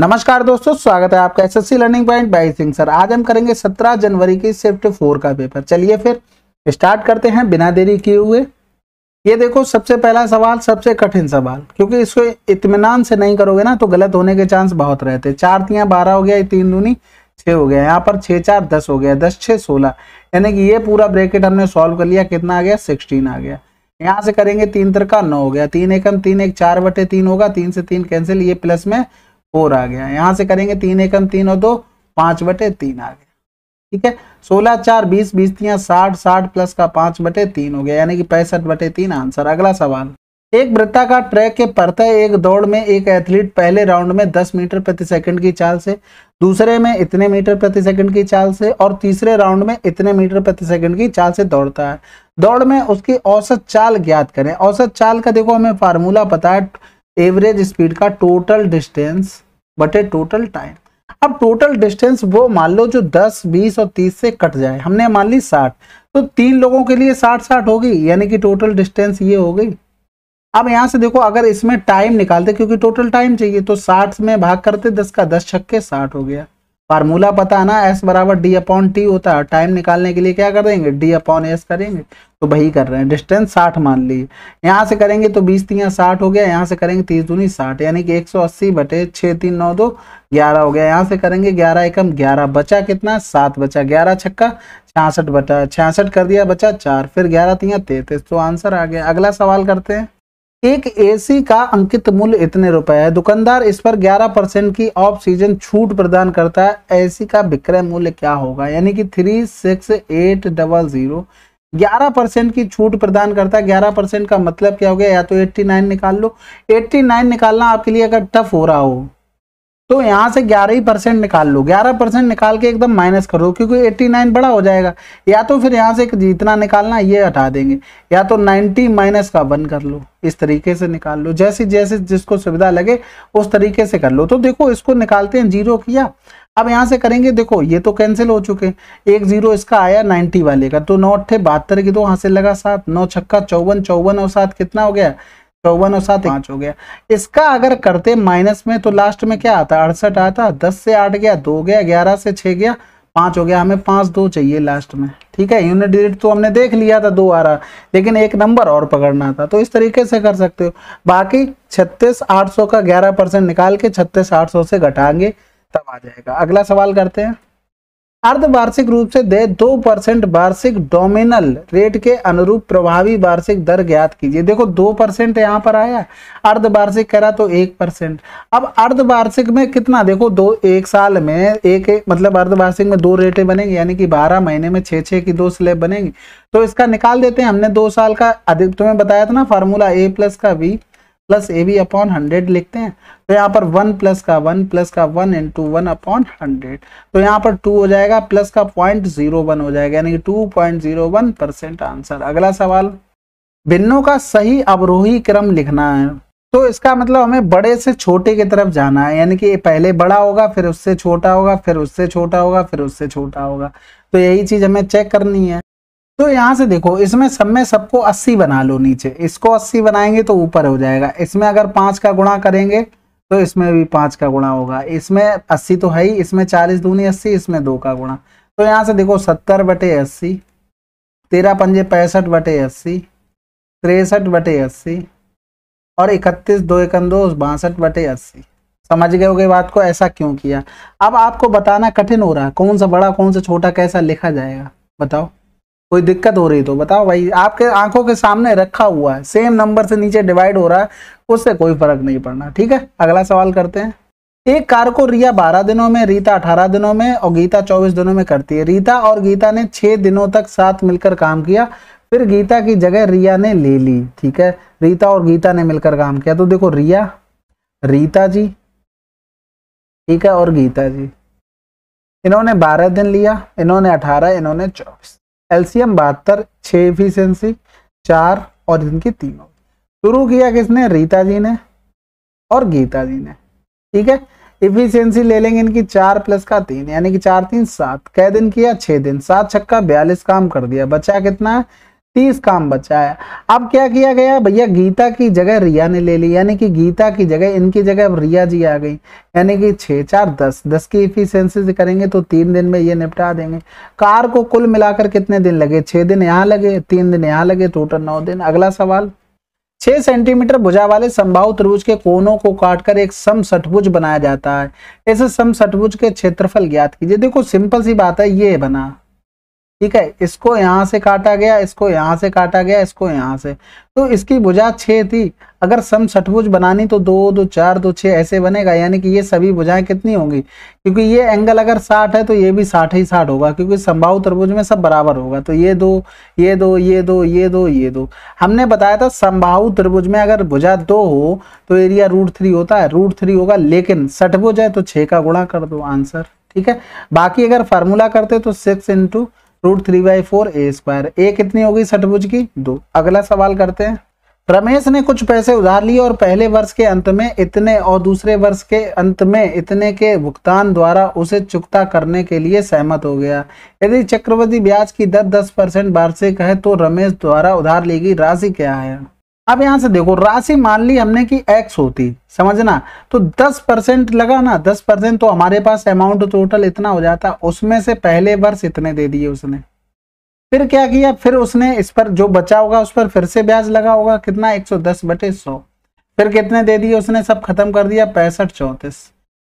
नमस्कार दोस्तों स्वागत है आपका SSC learning point by Singh sir आज हम करेंगे 17 जनवरी की शिफ्ट फोर का पेपर चलिए फिर स्टार्ट करते हैं बिना देरी किए हुए ये देखो सबसे पहला सवाल सबसे कठिन सवाल क्योंकि इसको इतमान से नहीं करोगे ना तो गलत होने के चांस बहुत रहते चार तिया बारह हो गया तीन दूनी छः हो गया यहाँ पर छः चार दस हो गया दस छः सोलह यानी कि ये पूरा ब्रैकेट हमने सॉल्व कर लिया कितना आ गया सिक्सटीन आ गया यहाँ से करेंगे तीन तरका नौ हो गया तीन एकम तीन एक चार बटे तीन होगा तीन से तीन कैंसिल ये प्लस में फोर आ गया यहां से करेंगे तीन एकम तीन और दो पांच बटे तीन आ गया ठीक है सोलह चार बीस बीस तीन साठ साठ प्लस का पांच बटे तीन हो गया यानी कि पैंसठ बटे तीन आंसर अगला सवाल एक का ट्रैक के परत एक दौड़ में एक एथलीट पहले राउंड में दस मीटर प्रति सेकंड की चाल से दूसरे में इतने मीटर प्रति सेकंड की चाल से और तीसरे राउंड में इतने मीटर प्रति सेकंड की चाल से दौड़ता है दौड़ में उसकी औसत चाल ज्ञात करें औसत चाल का देखो हमें फार्मूला पता है एवरेज स्पीड का टोटल डिस्टेंस बटे टोटल टाइम अब टोटल डिस्टेंस वो मान लो जो 10, 20 और 30 से कट जाए हमने मान ली 60 तो तीन लोगों के लिए 60 60 होगी यानी कि टोटल डिस्टेंस ये हो गई अब यहाँ से देखो अगर इसमें टाइम निकालते क्योंकि टोटल टाइम चाहिए तो 60 में भाग करते 10 का 10 छक्के 60 हो गया फार्मूला पता ना एस बराबर डी अपॉन टी होता है टाइम निकालने के लिए क्या कर देंगे डी अपॉन एस करेंगे तो वही कर रहे हैं डिस्टेंस साठ मान लीजिए यहाँ से करेंगे तो बीस तीन साठ हो गया यहाँ से करेंगे तीस दूनी साठ यानी कि एक सौ अस्सी बटे छः तीन नौ दो ग्यारह हो गया यहाँ से करेंगे ग्यारह एकम ग्यारह बचा कितना सात बचा ग्यारह छक्का छियासठ बटा छियासठ कर दिया बचा चार फिर ग्यारह तीन तैतीस तो आंसर आ गया अगला सवाल करते हैं एक एसी का अंकित मूल्य इतने रुपए है दुकानदार इस पर 11 परसेंट की ऑफ सीजन छूट प्रदान करता है एसी का विक्रय मूल्य क्या होगा यानी कि three six eight double zero ग्यारह परसेंट की छूट प्रदान करता है ग्यारह परसेंट का मतलब क्या हो गया या तो एट्टी नाइन निकाल लो एट्टी नाइन निकालना आपके लिए अगर टफ हो रहा हो तो यहाँ से ग्यारह ही परसेंट निकाल लो ग्यारह परसेंट निकाल के एकदम माइनस कर दो क्योंकि एट्टी नाइन बड़ा हो जाएगा या तो फिर यहाँ से जितना निकालना ये हटा देंगे या तो नाइन्टी माइनस का वन कर लो इस तरीके से निकाल लो जैसे जैसे जिसको सुविधा लगे उस तरीके से कर लो तो देखो इसको निकालते हैं जीरो किया अब यहाँ से करेंगे देखो ये तो कैंसिल हो चुके एक जीरो इसका आया नाइन्टी वाले का तो नौ अट्ठे बहत्तर की दो से लगा सात नौ छक्का चौवन चौवन और सात कितना हो गया चौवन और सात पाँच हो गया इसका अगर करते माइनस में तो लास्ट में क्या आता अड़सठ आता दस से आठ गया दो गया ग्यारह से छः गया पाँच हो गया हमें पाँच दो चाहिए लास्ट में ठीक है यूनिट डिजिट तो हमने देख लिया था दो आ रहा लेकिन एक नंबर और पकड़ना था तो इस तरीके से कर सकते हो बाकी छत्तीस आठ सौ का ग्यारह परसेंट निकाल के छत्तीस आठ सौ से घटाएंगे तब आ जाएगा अगला सवाल करते हैं अर्धवार्षिक रूप से दे दो परसेंट वार्षिक डोमिनल रेट के अनुरूप प्रभावी वार्षिक दर ज्ञात कीजिए देखो दो परसेंट यहाँ पर आया अर्धवार्षिक करा तो एक परसेंट अब अर्धवार्षिक में कितना देखो दो एक साल में एक, एक मतलब अर्धवार्षिक में दो रेटें बनेंगे यानी कि बारह महीने में छः छः की दो स्लेब बनेगी तो इसका निकाल देते हैं हमने दो साल का अधिक तुम्हें तो बताया था ना फार्मूला ए प्लस का भी plus A B upon hundred लिखते हैं तो यहाँ पर वन प्लस का वन प्लस का one into one upon hundred तो यहाँ पर टू हो जाएगा प्लस का पॉइंट जीरो वन हो जाएगा यानी कि two point zero one percent answer अगला सवाल भिन्नों का सही अवरोही क्रम लिखना है तो इसका मतलब हमें बड़े से छोटे की तरफ जाना है यानी कि पहले बड़ा होगा फिर उससे छोटा होगा फिर उससे छोटा होगा फिर उससे छोटा होगा तो यही चीज हमें चेक करनी है तो यहाँ से देखो इसमें सब में सबको 80 बना लो नीचे इसको 80 बनाएंगे तो ऊपर हो जाएगा इसमें अगर पाँच का गुणा करेंगे तो इसमें भी पाँच का गुणा होगा इसमें 80 तो है ही इसमें 40 दूनी 80 इसमें दो का गुणा तो यहाँ से देखो 70 बटे अस्सी तेरह पंजे पैंसठ बटे अस्सी तिरसठ बटे अस्सी और इकतीस दो एक दो बासठ बटे अस्सी समझ गए होगे बात को ऐसा क्यों किया अब आपको बताना कठिन हो रहा है कौन सा बड़ा कौन सा छोटा कैसा लिखा जाएगा बताओ कोई दिक्कत हो रही तो बताओ भाई आपके आंखों के सामने रखा हुआ है सेम नंबर से नीचे डिवाइड हो रहा है उससे कोई फर्क नहीं पड़ना ठीक है अगला सवाल करते हैं एक कार को रिया बारह दिनों में रीता अठारह दिनों में और गीता चौबीस दिनों में करती है रीता और गीता ने छह दिनों तक साथ मिलकर काम किया फिर गीता की जगह रिया ने ले ली ठीक है रीता और गीता ने मिलकर काम किया तो देखो रिया रीता जी ठीक है और गीता जी इन्होंने 12 दिन लिया इन्होंने 18 इन्होंने चौबीस एलसीएम बहत्तर छः एफिशियंसी चार और इनकी तीनों शुरू किया किसने रीता जी ने और गीता जी ने ठीक है इफिशियंसी ले लेंगे इनकी चार प्लस का तीन यानी कि चार तीन सात कै दिन किया छः दिन सात छक्का बयालीस काम कर दिया बचा कितना है तीस काम बचा है अब क्या किया गया भैया गीता की जगह रिया ने ले ली यानी कि गीता की जगह इनकी जगह अब रिया जी आ गई यानी कि छः चार दस दस की इफिशेंसी से करेंगे तो तीन दिन में ये निपटा देंगे कार को कुल मिलाकर कितने दिन लगे छः दिन यहाँ लगे तीन दिन यहाँ लगे टोटल नौ दिन अगला सवाल छह सेंटीमीटर भुजा वाले संभाव त्रिभुज के कोनों को काटकर एक सम षटभुज बनाया जाता है ऐसे सम षटभुज के क्षेत्रफल ज्ञात कीजिए देखो सिंपल सी बात है ये बना ठीक है इसको यहाँ से काटा गया इसको यहाँ से काटा गया इसको यहाँ से तो इसकी भुजा छ थी अगर सम सठभुज बनानी तो दो दो चार दो छः ऐसे बनेगा यानी कि ये सभी भुजाएं कितनी होंगी क्योंकि ये एंगल अगर साठ है तो ये भी साठ ही साठ होगा क्योंकि संभाव त्रिभुज में सब बराबर होगा तो ये दो ये दो ये दो ये दो ये दो हमने बताया था संभाव त्रिभुज में अगर भुजा दो हो तो एरिया रूट थ्री होता है रूट थ्री होगा लेकिन सठभुज है तो छः का गुणा कर दो आंसर ठीक है बाकी अगर फार्मूला करते तो six into root three by four A square A कितनी गई सठभुज की दो अगला सवाल करते हैं रमेश ने कुछ पैसे उधार लिए और पहले वर्ष के अंत में इतने और दूसरे वर्ष के अंत में इतने के भुगतान द्वारा उसे चुकता करने के लिए सहमत हो गया यदि चक्रवर्ती ब्याज की दर 10 परसेंट वार्षिक है तो रमेश द्वारा उधार ली गई राशि क्या है अब यहां से देखो राशि मान ली हमने कि एक्स होती समझना तो दस परसेंट लगा ना दस परसेंट तो हमारे पास अमाउंट टोटल इतना हो जाता उसमें से पहले वर्ष इतने दे दिए उसने फिर क्या किया फिर उसने इस पर जो बचा होगा उस पर फिर से ब्याज लगा होगा कितना एक सौ दस बटे सौ फिर कितने दे दिए उसने सब खत्म कर दिया पैंसठ चौंतीस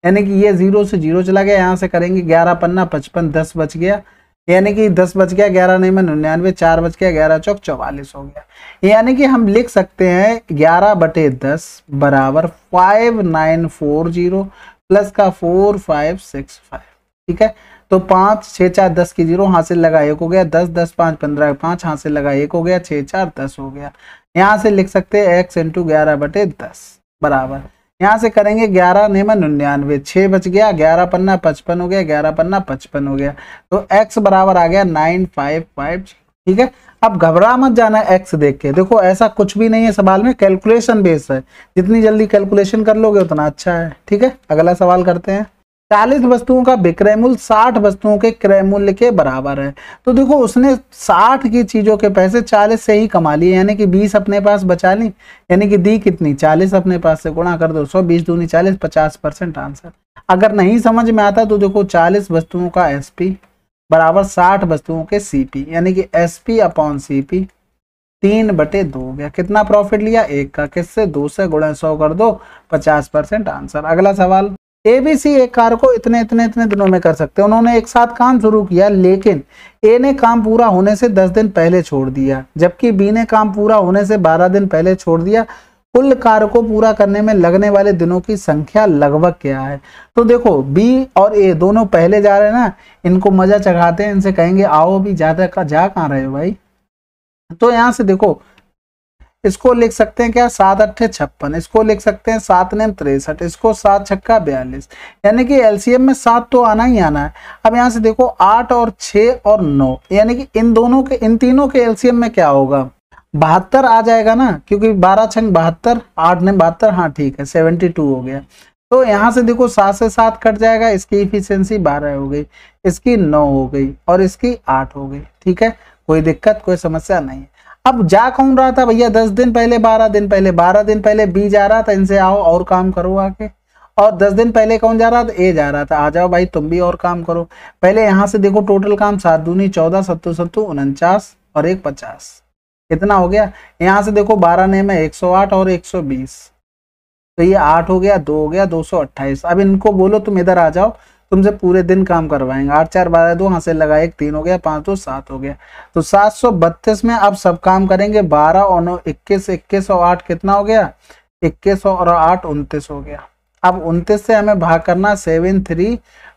यानी कि ये जीरो से जीरो चला गया यहाँ से करेंगे ग्यारह पन्ना पचपन दस बच गया यानी कि दस बज गया ग्यारह नहीं में निन्यानवे चार बज गया ग्यारह चौक चौवालीस हो गया यानी कि हम लिख सकते हैं ग्यारह बटे दस बराबर five nine four zero plus का फोर फाइव सिक्स फाइव ठीक है तो पाँच छः चार दस की जीरो हाथ से लगा एक हो गया दस दस पाँच पंद्रह पाँच हाथ से लगा एक हो गया छः चार दस हो गया यहाँ से लिख सकते हैं एक्स इंटू ग्यारह बटे दस बराबर यहाँ से करेंगे ग्यारह नियमन निन्यानवे छः बच गया ग्यारह पन्ना पचपन हो गया ग्यारह पन्ना पचपन हो गया तो एक्स बराबर आ गया नाइन फाइव फाइव ठीक है अब घबरा मत जाना एक्स देख के देखो ऐसा कुछ भी नहीं है सवाल में कैलकुलेशन बेस है जितनी जल्दी कैलकुलेशन कर लोगे उतना अच्छा है ठीक है अगला सवाल करते हैं चालीस वस्तुओं का विक्रय मूल्य साठ वस्तुओं के क्रय मूल्य के बराबर है तो देखो उसने साठ की चीजों के पैसे चालीस से ही कमा लिए यानी कि बीस अपने पास बचा ली यानी कि दी कितनी चालीस अपने पास से गुणा कर दो सौ बीस दूनी चालीस पचास परसेंट आंसर अगर नहीं समझ में आता तो देखो चालीस वस्तुओं का एस पी बराबर साठ वस्तुओं के सी पी यानी कि S P upon C P तीन बटे दो हो गया कितना प्रॉफिट लिया एक का किससे दो से गुणा सौ कर दो पचास परसेंट आंसर अगला सवाल ए बी सी एक कार्य को इतने इतने इतने दिनों में कर सकते हैं उन्होंने एक साथ काम शुरू किया लेकिन ए ने काम पूरा होने से दस दिन पहले छोड़ दिया जबकि बी ने काम पूरा होने से बारह दिन पहले छोड़ दिया कुल कार्य को पूरा करने में लगने वाले दिनों की संख्या लगभग क्या है तो देखो बी और ए दोनों पहले जा रहे हैं ना इनको मजा चढ़ाते हैं इनसे कहेंगे आओ भी ज्यादा का जा कहाँ रहे हो भाई तो यहाँ से देखो इसको लिख सकते हैं क्या सात अट्ठे छप्पन इसको लिख सकते हैं सात ने तिरसठ इसको सात छक्का बयालीस यानी कि एलसीएम में सात तो आना ही आना है अब यहाँ से देखो आठ और छ और नौ यानी कि इन दोनों के इन तीनों के एलसीएम में क्या होगा बहत्तर आ जाएगा ना क्योंकि बारह छंग बहत्तर आठ नेम बहत्तर हाँ ठीक है सेवेंटी टू हो गया तो यहाँ से देखो सात से सात कट जाएगा इसकी इफिशियंसी बारह हो गई इसकी नौ हो गई और इसकी आठ हो गई ठीक है कोई दिक्कत कोई समस्या नहीं है अब जा कौन रहा था भैया दस दिन पहले बारह दिन पहले बारह दिन पहले बी जा रहा था इनसे आओ और काम करो आके और दस दिन पहले कौन जा रहा था ए जा रहा था आ जाओ भाई तुम भी और काम करो पहले यहाँ से देखो टोटल काम सात दूनी चौदह सत्तू सत्तू उनचास और एक पचास कितना हो गया यहाँ से देखो बारह नेम है एक सौ आठ और एक सौ बीस तो ये आठ हो गया दो हो गया दो सौ अट्ठाईस अब इनको बोलो तुम इधर आ जाओ तुमसे पूरे दिन काम करवाएंगे आठ चार बारह दो से लगा एक तीन हो गया पाँच दो सात हो गया तो सात सौ बत्तीस में आप सब काम करेंगे बारह और नौ इक्कीस इक्कीस और आठ कितना हो गया इक्कीस और आठ उनतीस हो गया अब उनतीस से हमें भाग करना सेवन थ्री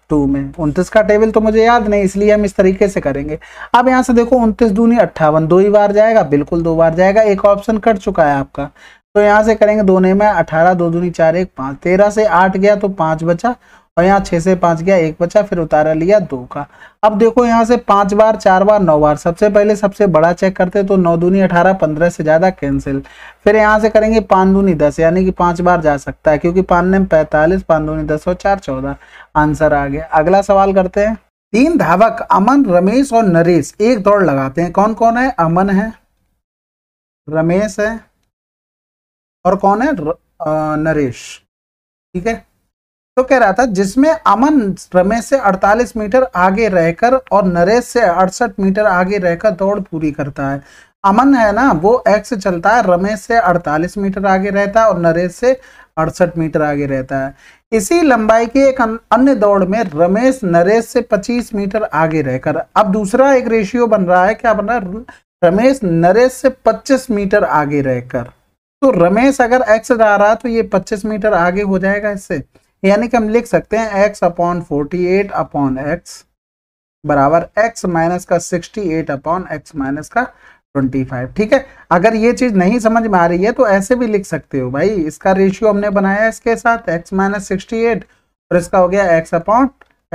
टू में उनतीस का टेबल तो मुझे याद नहीं इसलिए हम इस तरीके से करेंगे अब यहाँ से देखो उनतीस दूनी अट्ठावन दो ही बार जाएगा बिल्कुल दो बार जाएगा एक ऑप्शन कट चुका है आपका तो यहाँ से करेंगे दोने में अठारह दो दूनी चार एक पाँच तेरह से आठ गया तो पाँच बचा और तो यहाँ छः से पाँच गया एक बचा फिर उतारा लिया दो का अब देखो यहाँ से पाँच बार चार बार नौ बार सबसे पहले सबसे बड़ा चेक करते तो नौ दूनी अठारह पंद्रह से ज़्यादा कैंसिल फिर यहाँ से करेंगे पाँच दूनी दस यानी कि पाँच बार जा सकता है क्योंकि पान में पैंतालीस पाँच दूनी दस और चार चौदह आंसर आ गया अगला सवाल करते हैं तीन धावक अमन रमेश और नरेश एक दौड़ लगाते हैं कौन कौन है अमन है रमेश है और कौन है नरेश ठीक है तो कह रहा था जिसमें अमन रमेश से 48 मीटर आगे रहकर और नरेश से अड़सठ मीटर आगे रहकर दौड़ पूरी करता है अमन है ना वो एक्स चलता है रमेश से 48 मीटर आगे रहता है और नरेश से अड़सठ मीटर आगे रहता है इसी लंबाई की एक अन्य दौड़ में रमेश नरेश से 25 मीटर आगे रहकर अब दूसरा एक रेशियो बन रहा है क्या बन रहा है रमेश नरेश से 25 मीटर आगे रहकर तो रमेश अगर एक्स जा रहा है तो ये 25 मीटर आगे हो जाएगा इससे यानी कि हम लिख सकते हैं x upon forty eight upon x बराबर x माइनस का sixty eight upon x minus का ट्वेंटी फाइव ठीक है अगर ये चीज़ नहीं समझ में आ रही है तो ऐसे भी लिख सकते हो भाई इसका रेशियो हमने बनाया इसके साथ x माइनस सिक्सटी एट और इसका हो गया x अपॉन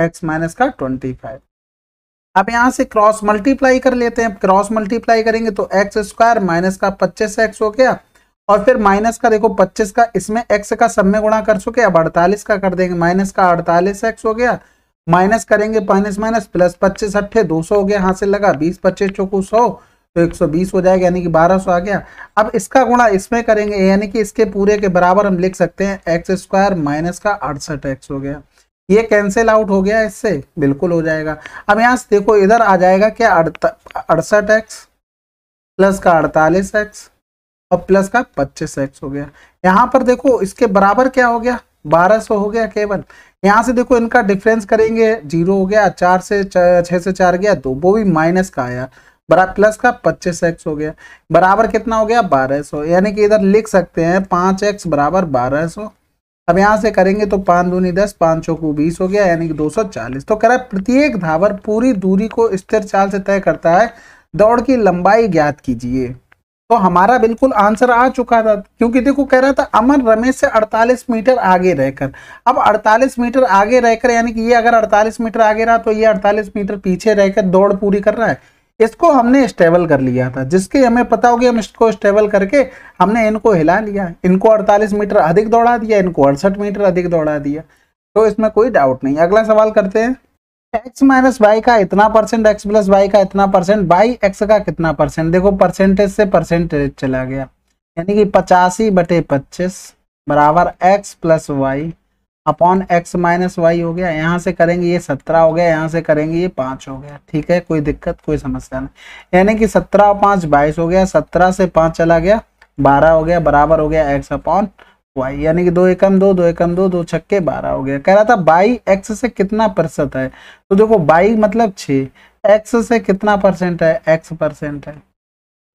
x माइनस का ट्वेंटी फाइव अब यहाँ से क्रॉस मल्टीप्लाई कर लेते हैं क्रॉस मल्टीप्लाई करेंगे तो एक्स स्क्वायर माइनस का पच्चीस एक्स हो गया और फिर माइनस का देखो 25 का इसमें x का सब में गुणा कर चुके अब 48 का कर देंगे माइनस का 48 एक्स हो गया माइनस करेंगे माइनस माइनस प्लस पच्चीस अट्ठे दो सौ हो गया हाथ से लगा बीस पच्चीस चौकू सौ तो एक सौ बीस हो जाएगा यानी कि बारह सौ आ गया अब इसका गुणा इसमें करेंगे यानी कि इसके पूरे के बराबर हम लिख सकते हैं एक्स स्क्वायर माइनस का अड़सठ एक्स हो गया ये कैंसिल आउट हो गया इससे बिल्कुल हो जाएगा अब यहाँ से देखो इधर आ जाएगा क्या अड़सठ एक्स प्लस का अड़तालीस एक्स और प्लस का पच्चीस एक्स हो गया यहाँ पर देखो इसके बराबर क्या हो गया बारह सौ हो गया केवल यहाँ से देखो इनका डिफरेंस करेंगे जीरो हो गया चार से छः से चार गया दो वो भी माइनस का आया बरा प्लस का पच्चीस एक्स हो गया बराबर कितना हो गया बारह सौ यानी कि इधर लिख सकते हैं पाँच एक्स बराबर बारह सौ अब यहाँ से करेंगे तो पाँच दूनी दस पाँच सौ को बीस हो गया यानी कि दो सौ चालीस तो है प्रत्येक धावर पूरी दूरी को स्थिर चाल से तय करता है दौड़ की लंबाई ज्ञात कीजिए तो हमारा बिल्कुल आंसर आ चुका था क्योंकि देखो कह रहा था अमन रमेश से 48 मीटर आगे रहकर अब 48 मीटर आगे रहकर यानी कि ये अगर 48 मीटर आगे रहा तो ये 48 मीटर पीछे रहकर दौड़ पूरी कर रहा है इसको हमने स्टेबल कर लिया था जिसके हमें पता होगी हम इसको स्टेबल करके हमने इनको हिला लिया इनको अड़तालीस मीटर अधिक दौड़ा दिया इनको अड़सठ मीटर अधिक दौड़ा दिया तो इसमें कोई डाउट नहीं अगला सवाल करते हैं x माइनस वाई का इतना परसेंट x प्लस वाई का इतना परसेंट वाई x का कितना परसेंट देखो परसेंटेज से परसेंटेज चला गया यानी कि पचासी बटे पच्चीस बराबर x plus y upon x minus y हो गया यहाँ से करेंगे ये सत्रह हो गया यहाँ से करेंगे ये पाँच हो गया ठीक है कोई दिक्कत कोई समस्या नहीं यानी कि सत्रह और पाँच बाईस हो गया सत्रह से पाँच चला गया बारह हो गया बराबर हो गया एक्स अपॉन वाई यानी कि दो एकम दो दो एकम दो दो छक्के बारह हो गया कह रहा था बाई एक्स से कितना प्रतिशत है तो देखो बाई मतलब छ एक्स से कितना परसेंट है एक्स परसेंट है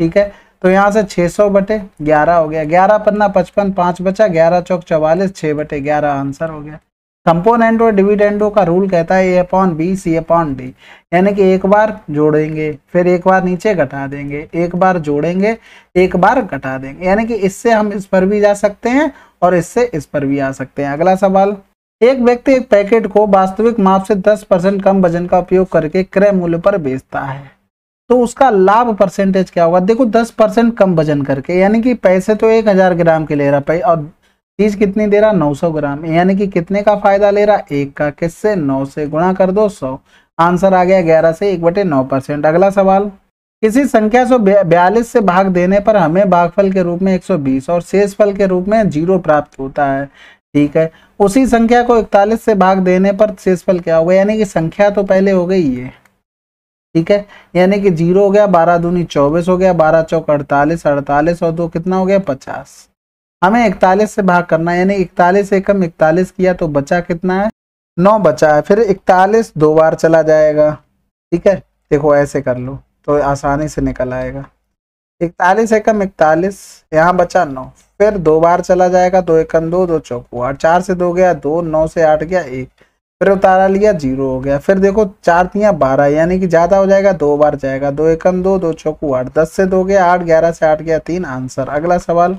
ठीक है तो यहाँ से 600 बटे ग्यारह हो गया ग्यारह पन्ना पचपन पाँच बचा ग्यारह चौक चौवालीस छः बटे ग्यारह आंसर हो गया कंपोनेंट और डिविडेंडो का रूल कहता है A upon B C upon D यानी कि एक बार जोड़ेंगे फिर एक बार नीचे घटा देंगे एक बार जोड़ेंगे एक बार घटा देंगे यानी कि इससे हम इस पर भी जा सकते हैं और इससे इस पर भी आ सकते हैं अगला सवाल एक व्यक्ति एक पैकेट को वास्तविक माप से दस कम वजन का उपयोग करके क्रय मूल्य पर बेचता है तो उसका लाभ परसेंटेज क्या होगा देखो 10 परसेंट कम वजन करके यानी कि पैसे तो एक हजार ग्राम के ले रहा है और चीज कितनी दे रहा 900 ग्राम यानी कि कितने का फायदा ले रहा एक का किससे नौ से गुणा कर दो सौ आंसर आ गया ग्यारह से एक बटे नौ परसेंट अगला सवाल किसी संख्या से बयालीस से भाग देने पर हमें भागफल के रूप में 120 और शेष फल के रूप में जीरो प्राप्त होता है ठीक है उसी संख्या को इकतालीस से भाग देने पर शेषफल क्या होगा यानी कि संख्या तो पहले हो गई है ठीक है यानी कि जीरो हो गया बारह दूनी चौबीस हो गया बारह चौक अड़तालीस अड़तालीस और दो कितना हो गया पचास हमें इकतालीस से भाग करना है यानी इकतालीस एकम इकतालीस किया तो बचा कितना है नौ बचा है फिर इकतालीस दो बार चला जाएगा ठीक है देखो ऐसे कर लो तो आसानी से निकल आएगा इकतालीस एकम इकतालीस यहाँ बचा नौ फिर दो बार चला जाएगा दो एकम दो दो चौकू आठ चार से दो गया दो नौ से आठ गया एक फिर उतारा लिया जीरो हो गया फिर देखो चार तिया बारह यानी कि ज़्यादा हो जाएगा दो बार जाएगा दो एकम दो दो चौकू आठ दस से दो गया आठ ग्यारह से आठ गया तीन आंसर अगला सवाल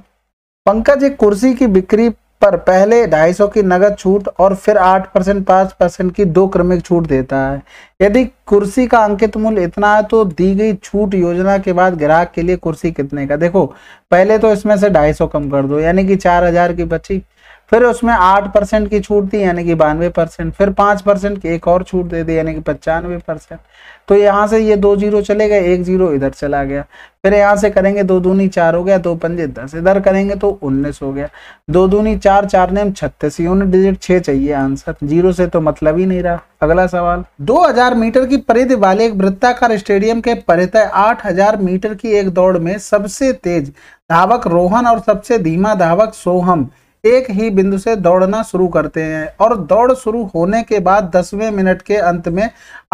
पंकज एक कुर्सी की बिक्री पर पहले 250 की नगद छूट और फिर 8 परसेंट पाँच परसेंट की दो क्रमिक छूट देता है यदि कुर्सी का अंकित मूल्य इतना है तो दी गई छूट योजना के बाद ग्राहक के लिए कुर्सी कितने का देखो पहले तो इसमें से 250 कम कर दो यानी कि 4000 की बची फिर उसमें आठ परसेंट की छूट दी यानी कि बानवे परसेंट फिर पाँच परसेंट की एक और छूट दे दी यानी कि पचानवे परसेंट तो यहाँ से ये दो जीरो चले गए एक जीरो इधर चला गया फिर यहाँ से करेंगे दो दूनी चार हो गया दो पंजे दस इधर करेंगे तो उन्नीस हो गया दो दूनी चार चार ने छत्तीस यूनिट डिजिट छः चाहिए आंसर जीरो से तो मतलब ही नहीं रहा अगला सवाल दो मीटर की परिधि वाले एक वृत्ताकार स्टेडियम के परितय आठ मीटर की एक दौड़ में सबसे तेज धावक रोहन और सबसे धीमा धावक सोहम एक ही बिंदु से दौड़ना शुरू करते हैं और दौड़ शुरू होने के बाद दसवें मिनट के अंत में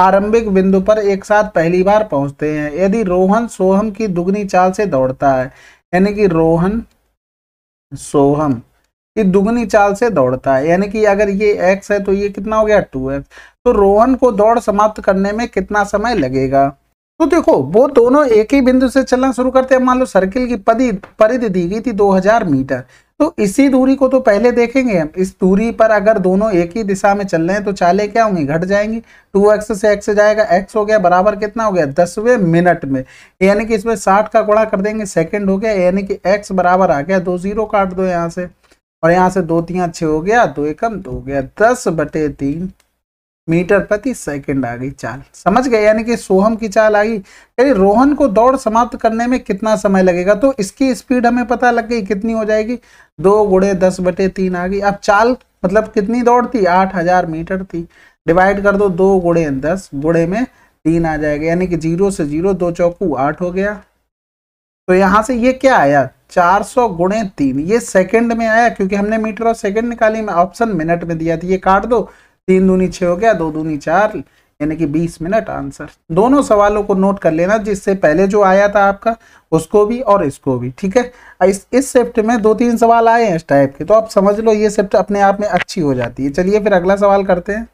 आरंभिक बिंदु पर एक साथ पहली बार पहुंचते हैं यदि रोहन सोहम की दुगनी चाल से दौड़ता है यानी कि रोहन सोहम की दुगनी चाल से दौड़ता है यानी कि अगर ये एक्स है तो ये कितना हो गया टू एक्स तो रोहन को दौड़ समाप्त करने में कितना समय लगेगा तो देखो वो दोनों एक ही बिंदु से चलना शुरू करते हैं मान लो सर्किल की परिधि दी गई थी 2000 मीटर तो इसी दूरी को तो पहले देखेंगे हम इस दूरी पर अगर दोनों एक ही दिशा में चल रहे हैं तो चाले क्या होंगे घट जाएंगी टू एक्स से एक्स जाएगा एक्स हो गया बराबर कितना हो गया दसवें मिनट में यानी कि इसमें साठ का गुणा कर देंगे सेकंड हो गया यानी कि एक्स बराबर आ गया दो जीरो काट दो यहाँ से और यहाँ से दो तीन छः हो गया दो एकम दो हो गया दस बटे तीन मीटर प्रति सेकंड आ गई चाल समझ गए यानी कि सोहम की चाल आ गई यानी रोहन को दौड़ समाप्त करने में कितना समय लगेगा तो इसकी स्पीड हमें पता लग गई कितनी हो जाएगी दो गुड़े दस बटे तीन आ गई अब चाल मतलब कितनी दौड़ थी आठ हजार मीटर थी डिवाइड कर दो दो गुड़े दस गुड़े में तीन आ जाएगा यानी कि जीरो से जीरो दो चौकू आठ हो गया तो यहाँ से ये क्या आया चार सौ गुणे तीन ये सेकेंड में आया क्योंकि हमने मीटर और सेकंड निकाली में ऑप्शन मिनट में दिया था ये काट दो तीन दूनी छः हो गया दो दूनी चार यानी कि बीस मिनट आंसर दोनों सवालों को नोट कर लेना जिससे पहले जो आया था आपका उसको भी और इसको भी ठीक है इस इस शिफ्ट में दो तीन सवाल आए हैं इस टाइप के तो आप समझ लो ये शिफ्ट अपने आप में अच्छी हो जाती है चलिए फिर अगला सवाल करते हैं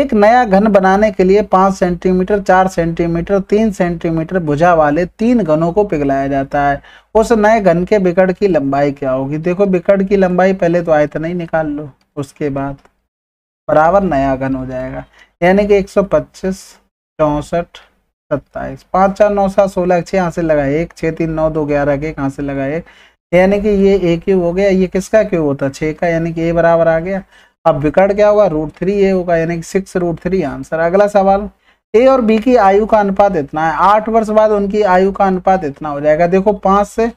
एक नया घन बनाने के लिए पाँच सेंटीमीटर चार सेंटीमीटर तीन सेंटीमीटर भुजा वाले तीन घनों को पिघलाया जाता है उस नए घन के बिकट की लंबाई क्या होगी देखो बिकट की लंबाई पहले तो आयतना ही निकाल लो उसके बाद बराबर नया घन हो जाएगा यानी कि एक सौ पच्चीस चौंसठ सत्ताईस पाँच चार नौ सात सोलह छः यहाँ से लगा एक छः तीन नौ दो ग्यारह के कहाँ से लगा एक यानी कि ये एक ही हो गया ये किसका क्यों होता है छः का यानी कि ए बराबर आ गया अब विकट क्या होगा रूट थ्री ए होगा यानी कि सिक्स रूट थ्री आंसर अगला सवाल ए और बी की आयु का अनुपात इतना है आठ वर्ष बाद उनकी आयु का अनुपात इतना हो जाएगा देखो पाँच से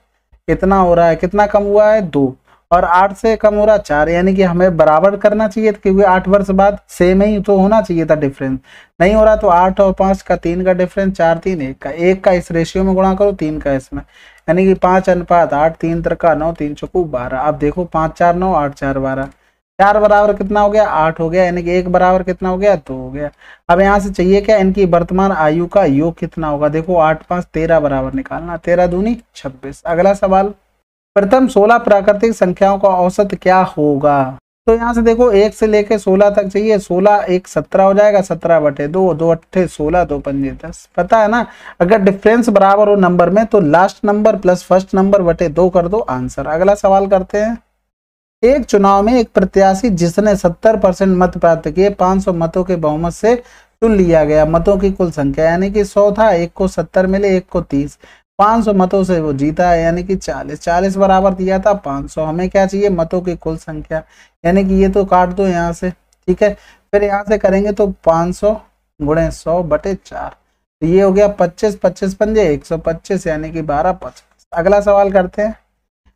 इतना हो रहा है कितना कम हुआ है दो और आठ से कम हो रहा चार यानी कि हमें बराबर करना चाहिए क्योंकि आठ वर्ष बाद सेम ही तो होना चाहिए था डिफरेंस नहीं हो रहा तो आठ और पाँच का तीन का डिफरेंस चार तीन एक का एक का इस रेशियो में गुणा करो तीन का इसमें यानी कि पाँच अनुपात आठ तीन तरका नौ तीन चौकू बारह अब देखो पाँच चार नौ आठ चार बारह चार बराबर कितना हो गया आठ हो गया यानी कि एक बराबर कितना हो गया दो हो गया अब यहाँ से चाहिए क्या इनकी वर्तमान आयु का योग कितना होगा देखो आठ पाँच तेरह बराबर निकालना तेरह दूनी छब्बीस अगला सवाल प्रथम 16 प्राकृतिक संख्याओं का औसत क्या होगा तो यहाँ से देखो एक से लेके सोलह तक चाहिए सोलह एक सत्रह हो जाएगा सत्रह बटे दो दो अट्ठे सोलह दो पंजे दस पता है ना अगर डिफरेंस बराबर हो नंबर में तो last number plus first number बटे दो कर दो आंसर अगला सवाल करते हैं एक चुनाव में एक प्रत्याशी जिसने सत्तर परसेंट मत प्राप्त किए पांच सौ मतों के बहुमत से चुन लिया गया मतों की कुल संख्या यानी कि सौ था एक को सत्तर मिले एक को तीस 500 मतों से वो जीता है यानी कि 40 40 बराबर दिया था 500 हमें क्या चाहिए मतों की कुल संख्या यानी कि ये तो काट दो यहाँ से ठीक है फिर यहाँ से करेंगे तो 500 सौ गुणे सौ बटे चार तो ये हो गया 25 25 पंजे 125 यानी कि 12 पचास अगला सवाल करते हैं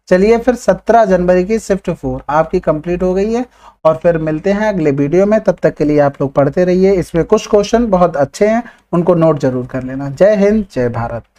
चलिए फिर 17 जनवरी की शिफ्ट फोर आपकी कंप्लीट हो गई है और फिर मिलते हैं अगले वीडियो में तब तक के लिए आप लोग पढ़ते रहिए इसमें कुछ क्वेश्चन बहुत अच्छे हैं उनको नोट जरूर कर लेना जय हिंद जय भारत